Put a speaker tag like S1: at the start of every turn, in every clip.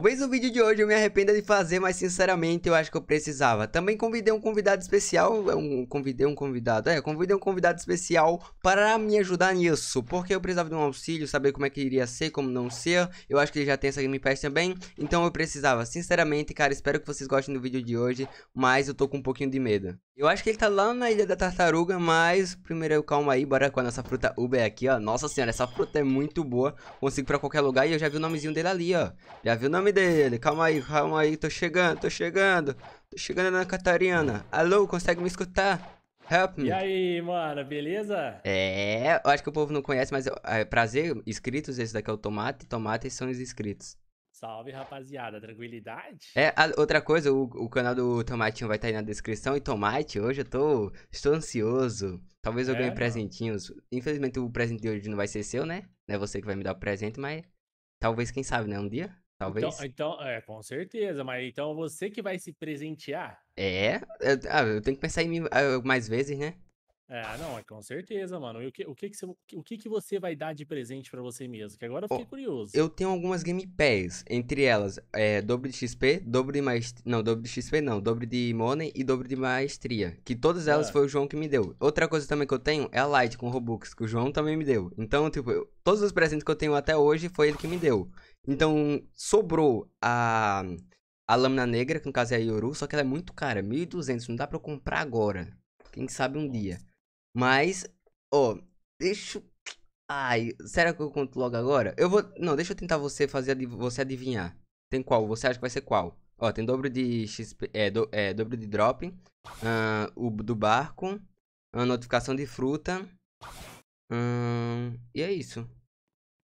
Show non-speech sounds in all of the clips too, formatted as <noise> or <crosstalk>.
S1: Talvez o vídeo de hoje eu me arrependa de fazer, mas sinceramente eu acho que eu precisava. Também convidei um convidado especial, é um, convidei um convidado, é, convidei um convidado especial para me ajudar nisso, porque eu precisava de um auxílio, saber como é que iria ser, como não ser. Eu acho que ele já tem essa Game Pass também, então eu precisava. Sinceramente, cara, espero que vocês gostem do vídeo de hoje, mas eu tô com um pouquinho de medo. Eu acho que ele tá lá na Ilha da Tartaruga, mas primeiro calma aí, bora com a nossa fruta Uber aqui, ó. Nossa senhora, essa fruta é muito boa, consigo pra qualquer lugar e eu já vi o nomezinho dele ali, ó. Já vi o nome dele, calma aí, calma aí, tô chegando, tô chegando. Tô chegando na Catarina. Alô,
S2: consegue me escutar? Help me. E aí, mano, beleza?
S1: É, eu acho que o povo não conhece, mas eu, é, é, prazer, inscritos, esse daqui é o Tomate, Tomate são os inscritos.
S2: Salve, rapaziada. Tranquilidade?
S1: É, a, outra coisa, o, o, canal do Tomatinho vai estar tá aí na descrição. E Tomate, hoje eu tô, estou ansioso. Talvez eu é, ganhe não. presentinhos. Infelizmente o presente de hoje não vai ser seu, né? Não é você que vai me dar o presente, mas talvez, quem sabe, né? Um dia? Então, talvez. Então,
S2: então, é, com certeza, mas então é você que vai se presentear?
S1: É, eu, ah, eu tenho que pensar em mim ah, mais vezes, né?
S2: É, não, é com certeza, mano. E o que, o que, que, você, o que, que você vai dar de presente para você mesmo? Que agora eu fiquei oh, curioso. Eu
S1: tenho algumas gameplays, entre elas é, eh, dobro de XP, dobro de maestria. Não, dobro de XP não, dobro de Money e dobro de maestria. Que todas elas é. foi o João que me deu. Outra coisa também que eu tenho é a Light com Robux, que o João também me deu. Então, tipo, eu, todos os presentes que eu tenho até hoje foi ele que me deu. Então, sobrou a. A lâmina negra, que no caso é a Yoru, só que ela é muito cara, 1.200, não dá pra eu comprar agora. Quem sabe um Nossa. dia. Mas, ó, deixa eu... Ai, será que eu conto logo agora? Eu vou... Não, deixa eu tentar você fazer adiv você adivinhar. Tem qual? Você acha que vai ser qual? Ó, tem dobro de XP... É, do... é dobro de drop. Uh, o do barco. A notificação de fruta. Hum, e é isso.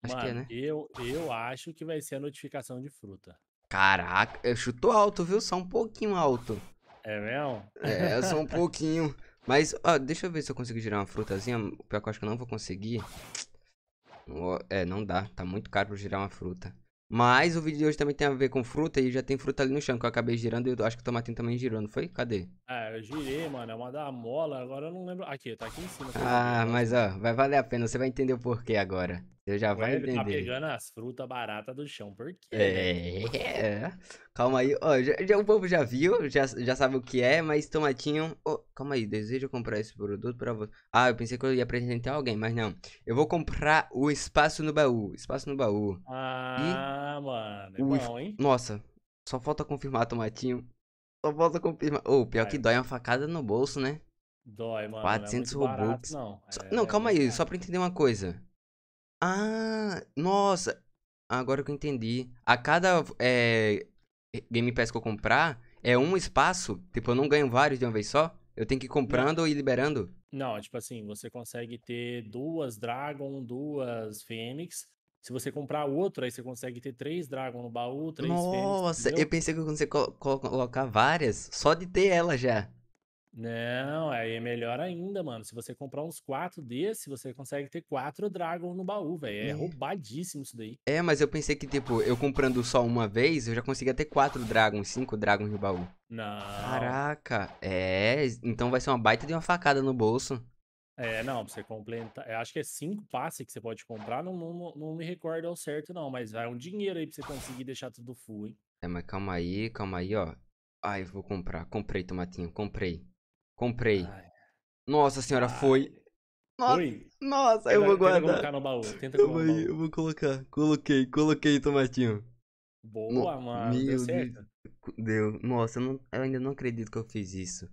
S1: Acho Mano, que é, né?
S2: Eu, eu acho que vai ser a notificação de fruta.
S1: Caraca, eu chuto alto, viu? Só um pouquinho alto. É mesmo? É, só um <laughs> pouquinho. Mas, ó, deixa eu ver se eu consigo girar uma frutazinha. O pior é que eu acho que eu não vou conseguir. É, não dá. Tá muito caro pra girar uma fruta. Mas o vídeo de hoje também tem a ver com fruta e já tem fruta ali no chão que eu acabei girando e eu acho que o tomatinho também girou, não foi? Cadê?
S2: Ah, eu girei, mano. É uma da mola, agora eu não lembro. Aqui, tá aqui em cima. Ah,
S1: mas ó, vai valer a pena, você vai entender o porquê agora. Eu já vai tá entender. Tá pegando
S2: as frutas baratas do chão, por quê? Né? É.
S1: Calma aí, ó, já, já, o povo já viu, já, já sabe o que é, mas tomatinho. Oh, calma aí, desejo comprar esse produto para você. Ah, eu pensei que eu ia apresentar alguém, mas não. Eu vou comprar o espaço no baú. Espaço no baú.
S2: Ah, e... mano. É o... bom, hein?
S1: Nossa, só falta confirmar, tomatinho. Só falta confirmar. Ô, oh, pior que é dói uma facada no bolso, né?
S2: Dói, mano. 400 não é Robux. Barato, é, não. É,
S1: não, calma aí, só pra entender uma coisa. Ah, nossa. Agora que eu entendi. A cada é, Game Pass que eu comprar, é um espaço? Tipo, eu não ganho vários de uma vez só? Eu tenho que ir comprando não. e liberando?
S2: Não, tipo assim, você consegue ter duas Dragon, duas Fênix. Se você comprar outro, aí você consegue ter três Dragon no baú, três Nossa, Fênix, eu
S1: pensei que eu conseguia colocar várias só de ter ela já.
S2: Não, aí é melhor ainda, mano. Se você comprar uns quatro desses, você consegue ter quatro Dragon no baú, velho. É, é roubadíssimo isso daí.
S1: É, mas eu pensei que, tipo, eu comprando só uma vez, eu já conseguia ter quatro Dragons, cinco Dragons no baú.
S2: Não. Caraca,
S1: é. Então vai ser uma baita de uma facada no bolso.
S2: É, não, pra você completar. Acho que é cinco passes que você pode comprar, não, não, não me recordo ao certo, não. Mas vai um dinheiro aí pra você conseguir deixar tudo full, hein?
S1: É, mas calma aí, calma aí, ó. Ai, eu vou comprar. Comprei, tomatinho, comprei. Comprei. Ai. Nossa senhora, ah, foi. Nossa, foi? nossa eu, eu vou guardar. Tenta colocar
S2: no baú. <laughs> Tenta no vou, eu
S1: vou colocar. Coloquei, coloquei, Tomatinho.
S2: Boa, no... mano. Meu deu certo?
S1: Deu. Nossa, eu, não, eu ainda não acredito que eu fiz isso.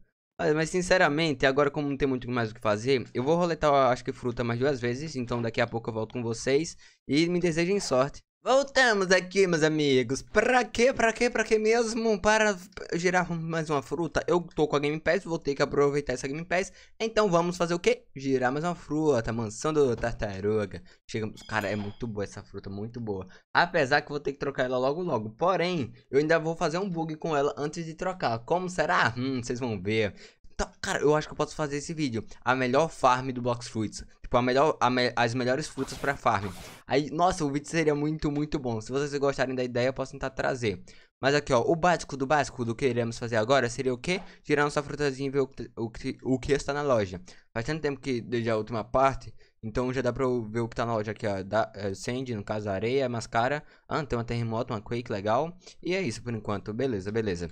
S1: Mas sinceramente, agora como não tem muito mais o que fazer, eu vou roletar acho que fruta mais duas vezes, então daqui a pouco eu volto com vocês e me desejem sorte. Voltamos aqui, meus amigos. Pra que, pra que, pra que mesmo? Para girar mais uma fruta. Eu tô com a Game Pass, vou ter que aproveitar essa Game Pass. Então vamos fazer o quê? Girar mais uma fruta. Mansão do Tartaruga. Chegamos. Cara, é muito boa essa fruta, muito boa. Apesar que vou ter que trocar ela logo logo. Porém, eu ainda vou fazer um bug com ela antes de trocar. Como será? Hum, vocês vão ver. Então, cara, eu acho que eu posso fazer esse vídeo. A melhor farm do Box Fruits. Tipo, a melhor, a me, as melhores frutas pra farm. Aí, nossa, o vídeo seria muito, muito bom. Se vocês gostarem da ideia, eu posso tentar trazer. Mas aqui, ó, o básico do básico do que iremos fazer agora seria o quê? Tirar nossa frutazinha e ver o, o, o que está na loja. Faz tanto tempo que desde a última parte, então já dá pra ver o que tá na loja aqui, ó. Da, é, sand, no caso areia, mascara. Ah, tem uma terremoto, uma quake legal. E é isso por enquanto. Beleza, beleza.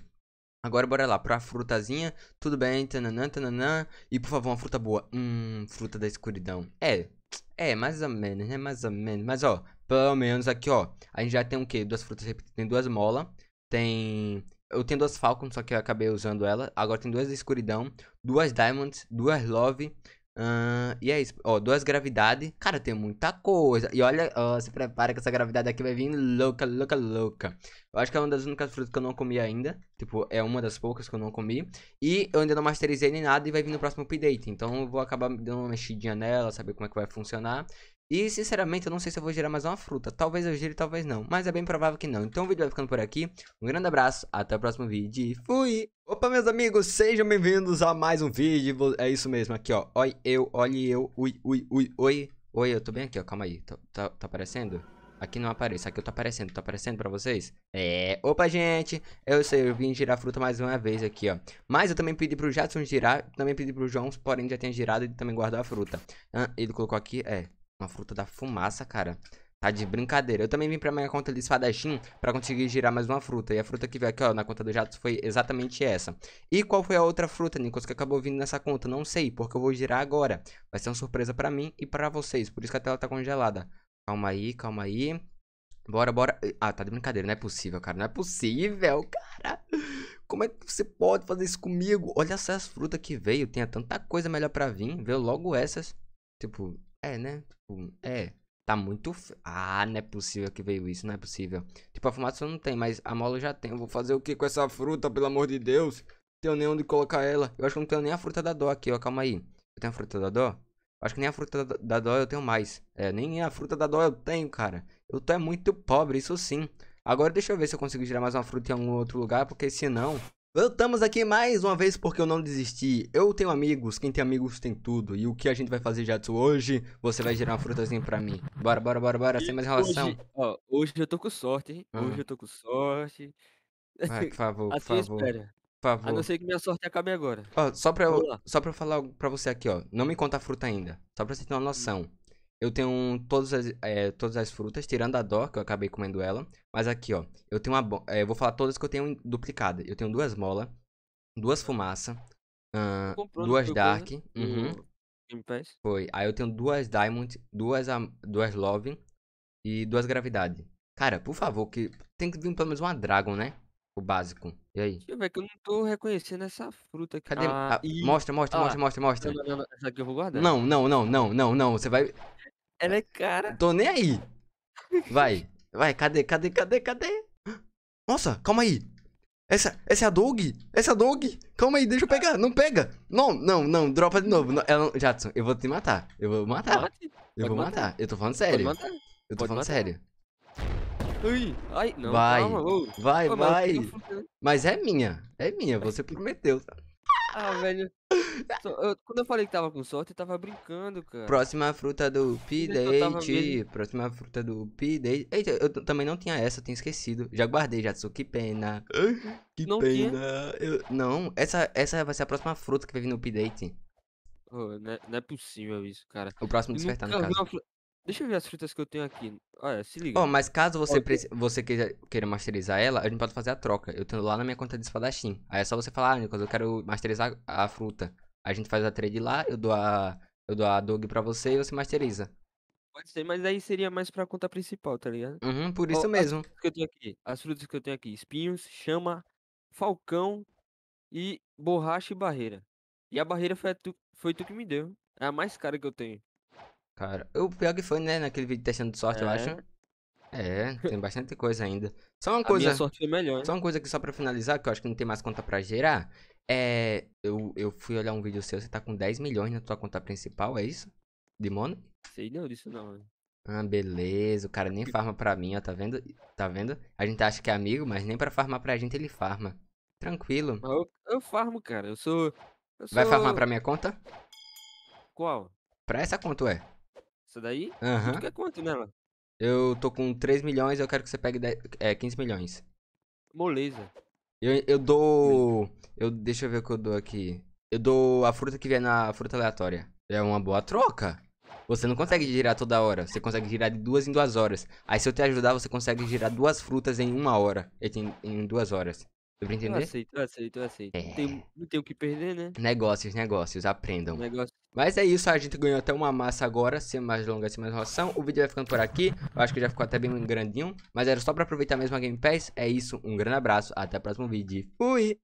S1: Agora bora lá pra frutazinha. Tudo bem, tananã, tananã. E por favor, uma fruta boa. Hum, fruta da escuridão. É, é, mais ou menos, né? Mais ou menos. Mas ó, pelo menos aqui, ó. A gente já tem o quê? Duas frutas repetidas. Tem duas mola. Tem. Eu tenho duas falcons, só que eu acabei usando ela. Agora tem duas da escuridão, duas Diamonds, duas Love, Uh, e é isso. Ó, duas gravidades. Cara, tem muita coisa. E olha, ó, se prepara que essa gravidade aqui vai vir louca, louca, louca. Eu acho que é uma das únicas frutas que eu não comi ainda. Tipo, é uma das poucas que eu não comi. E eu ainda não masterizei nem nada e vai vir no próximo update. Então eu vou acabar dando uma mexidinha nela, saber como é que vai funcionar. E sinceramente eu não sei se eu vou girar mais uma fruta. Talvez eu gire, talvez não. Mas é bem provável que não. Então o vídeo vai ficando por aqui. Um grande abraço, até o próximo vídeo e fui! Opa, meus amigos, sejam bem-vindos a mais um vídeo. É isso mesmo, aqui ó. Oi, eu, olhe eu, ui, ui, ui, oi. Oi, eu tô bem aqui ó, calma aí. Tá, tá, tá aparecendo? Aqui não aparece, aqui eu tô aparecendo, tá aparecendo pra vocês? É, opa gente, eu sei, eu vim girar fruta mais uma vez aqui, ó Mas eu também pedi pro Jadson girar, também pedi pro João, porém já tinha girado e também guardou a fruta ah, Ele colocou aqui, é, uma fruta da fumaça, cara. Tá de brincadeira. Eu também vim pra minha conta de espadachim pra conseguir girar mais uma fruta. E a fruta que veio aqui, ó, na conta do Jatos foi exatamente essa. E qual foi a outra fruta, Nicolas, que acabou vindo nessa conta? Não sei, porque eu vou girar agora. Vai ser uma surpresa pra mim e pra vocês. Por isso que a tela tá congelada. Calma aí, calma aí. Bora, bora. Ah, tá de brincadeira. Não é possível, cara. Não é possível, <laughs> cara. Como é que você pode fazer isso comigo? Olha essas frutas que veio. Tinha tanta coisa melhor pra vir. Veio logo essas. Tipo, é, né? Tipo, é. Tá muito. Ah, não é possível que veio isso, não é possível. Tipo, a fumaça não tem, mas a mola eu já tenho. Eu vou fazer o que com essa fruta, pelo amor de Deus? Não tenho nem onde colocar ela. Eu acho que não tenho nem a fruta da dó aqui, ó. Calma aí. Eu tenho a fruta da dó? Acho que nem a fruta da, da dó eu tenho mais. É, nem a fruta da dó eu tenho, cara. Eu tô é muito pobre, isso sim. Agora deixa eu ver se eu consigo tirar mais uma fruta em algum outro lugar, porque senão Voltamos aqui mais uma vez porque eu não desisti. Eu tenho amigos, quem tem amigos tem tudo. E o que a gente vai fazer, Jatsu, hoje? Você vai gerar uma frutazinha pra mim. Bora, bora, bora, bora, sem mais enrolação. Hoje, ó, hoje eu tô com sorte, hein? Ah. Hoje eu tô com sorte.
S2: Vai, por favor, por <laughs> assim favor. Por
S1: favor. A não ser que minha sorte acabe agora. Ó, só pra, eu, só pra eu falar pra você aqui, ó. Não me conta a fruta ainda. Só pra você ter uma hum. noção eu tenho todas as, é, todas as frutas, tirando a dó, que eu acabei comendo ela. Mas aqui, ó, eu tenho uma. É, eu vou falar todas que eu tenho duplicada. Eu tenho duas mola, duas fumaça, duas né? dark. Coisa, uhum. Foi. Aí eu tenho duas diamond, duas, duas love e duas gravidade. Cara, por favor, que tem que vir pelo menos uma dragon, né? O básico. E aí? Deixa eu ver que eu não tô reconhecendo essa fruta aqui. Cadê? Ah, ah, e... Mostra, mostra, ah, mostra, mostra, mostra. Essa aqui eu vou guardar. Não, não, não, não, não, não. Você vai. Ela é cara. Tô nem aí. Vai, vai, cadê, cadê, cadê, cadê? Nossa, calma aí. Essa, essa é a Dog? Essa é a Dog? Calma aí, deixa eu pegar. Não pega. Não, não, não. Dropa de novo. Não, ela Jadson, eu vou te matar. Eu vou matar. Pode, Eu Pode vou matar. matar. Eu tô falando sério. pode matar. Eu tô Pode falando matar. sério. Ui, ai, não, Vai. calma. Vai, Ô, vai. Mas é minha. É minha. Você prometeu. tá? Ah, velho. <laughs> eu, quando eu falei que tava com sorte, eu tava brincando, cara. Próxima fruta do Pidate. Próxima fruta do Pidate. Eita, eu também não tinha essa, eu tinha esquecido. Já guardei, Jatsu. Que pena. Que não pena. Eu, não, essa, essa vai ser a próxima fruta que vai vir no Pidate. Oh, não, é, não, é, possível isso, cara. O próximo despertar, no caso. Deixa eu ver as frutas que eu tenho aqui. Olha, se liga. Ó, mas caso você, você queira, queira masterizar ela, a gente pode fazer a troca. Eu tenho lá na minha conta de espadachim. Aí é só você falar, ah, Nicolas, eu quero masterizar a fruta. a gente faz a trade lá, eu dou a, eu dou a dog pra você e você masteriza. Pode ser, mas aí seria mais pra conta principal, tá ligado? Uhum, por isso mesmo. As frutas que eu tenho aqui, as frutas que eu tenho aqui, espinhos, chama, falcão e borracha e barreira. E a barreira foi tu, foi tu que me deu. É a mais cara que eu tenho. Cara, o pior que foi, né, naquele vídeo testando sorte, é. eu acho. É, tem bastante coisa ainda. Só uma coisa. A minha sorte foi melhor. Hein? Só uma coisa que só pra finalizar, que eu acho que não tem mais conta pra gerar. É. Eu, eu fui olhar um vídeo seu, você tá com 10 milhões na tua conta principal, é isso? De mono? Sei não disso não, né? Ah, beleza. O cara nem farma pra mim, ó, tá vendo? Tá vendo? A gente acha que é amigo, mas nem pra farmar pra gente ele farma. Tranquilo. Eu, eu farmo, cara. Eu sou. Eu Vai farmar pra minha conta? Qual? Pra essa conta, ué. Isso daí? Aham. Tu quer é quanto nela? Né, eu tô com 3 milhões, eu quero que você pegue 10, é, 15 milhões. Moleza. Eu, eu dou. Eu, deixa eu ver o que eu dou aqui. Eu dou a fruta que vier na fruta aleatória. É uma boa troca. Você não consegue girar toda hora. Você consegue girar de duas em duas horas. Aí se eu te ajudar, você consegue girar duas frutas em uma hora. Em, em duas horas. Deu pra entender? Eu aceito, eu aceito, eu aceito. É. Não, tem não o que perder, né? Negócios, negócios. Aprendam. Negócio. Mas é isso, a gente ganhou até uma massa agora, sem mais longas, sem mais enrolação. O vídeo vai ficando por aqui, eu acho que já ficou até bem grandinho. Mas era só pra aproveitar mesmo a Game Pass. É isso, um grande abraço, até o próximo vídeo. Fui!